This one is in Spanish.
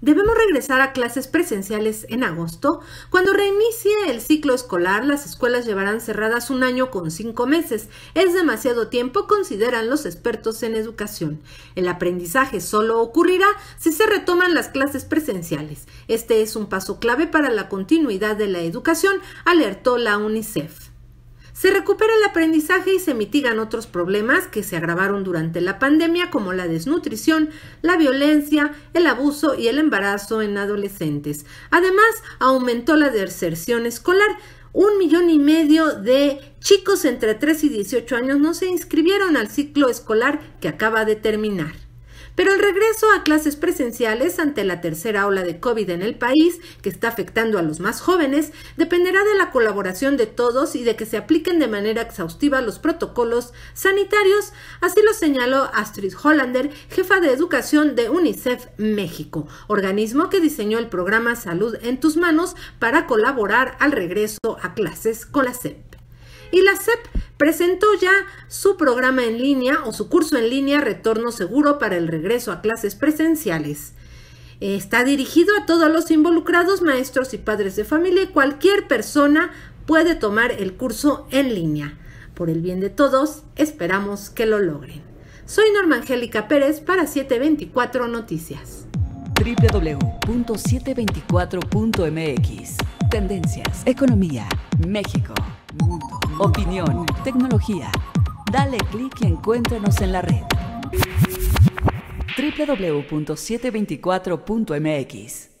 Debemos regresar a clases presenciales en agosto. Cuando reinicie el ciclo escolar, las escuelas llevarán cerradas un año con cinco meses. Es demasiado tiempo, consideran los expertos en educación. El aprendizaje solo ocurrirá si se retoman las clases presenciales. Este es un paso clave para la continuidad de la educación, alertó la UNICEF. Se recupera el aprendizaje y se mitigan otros problemas que se agravaron durante la pandemia como la desnutrición, la violencia, el abuso y el embarazo en adolescentes. Además, aumentó la deserción escolar. Un millón y medio de chicos entre 3 y 18 años no se inscribieron al ciclo escolar que acaba de terminar. Pero el regreso a clases presenciales ante la tercera ola de COVID en el país, que está afectando a los más jóvenes, dependerá de la colaboración de todos y de que se apliquen de manera exhaustiva los protocolos sanitarios, así lo señaló Astrid Hollander, jefa de educación de UNICEF México, organismo que diseñó el programa Salud en tus manos para colaborar al regreso a clases con la CEP y la SEP presentó ya su programa en línea o su curso en línea Retorno Seguro para el regreso a clases presenciales. Está dirigido a todos los involucrados, maestros y padres de familia cualquier persona puede tomar el curso en línea. Por el bien de todos, esperamos que lo logren. Soy Norma Angélica Pérez para 724 Noticias. www.724.mx Tendencias, Economía, México, opinión, tecnología. Dale clic y encuéntranos en la red www.724.mx